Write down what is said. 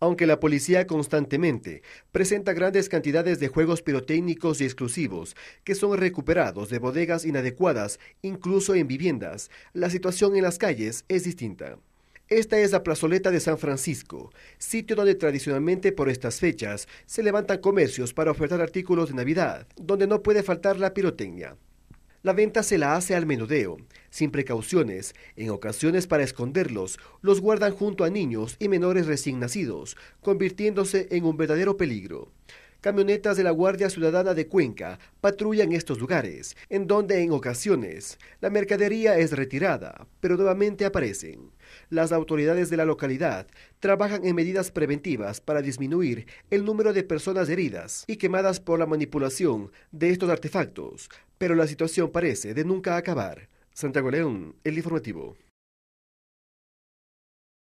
aunque la policía constantemente presenta grandes cantidades de juegos pirotécnicos y exclusivos que son recuperados de bodegas inadecuadas, incluso en viviendas, la situación en las calles es distinta. Esta es la plazoleta de San Francisco, sitio donde tradicionalmente por estas fechas se levantan comercios para ofertar artículos de Navidad, donde no puede faltar la pirotecnia. La venta se la hace al menudeo, sin precauciones, en ocasiones para esconderlos, los guardan junto a niños y menores recién nacidos, convirtiéndose en un verdadero peligro. Camionetas de la Guardia Ciudadana de Cuenca patrullan estos lugares, en donde en ocasiones la mercadería es retirada, pero nuevamente aparecen. Las autoridades de la localidad trabajan en medidas preventivas para disminuir el número de personas heridas y quemadas por la manipulación de estos artefactos, pero la situación parece de nunca acabar. Santiago León, el informativo.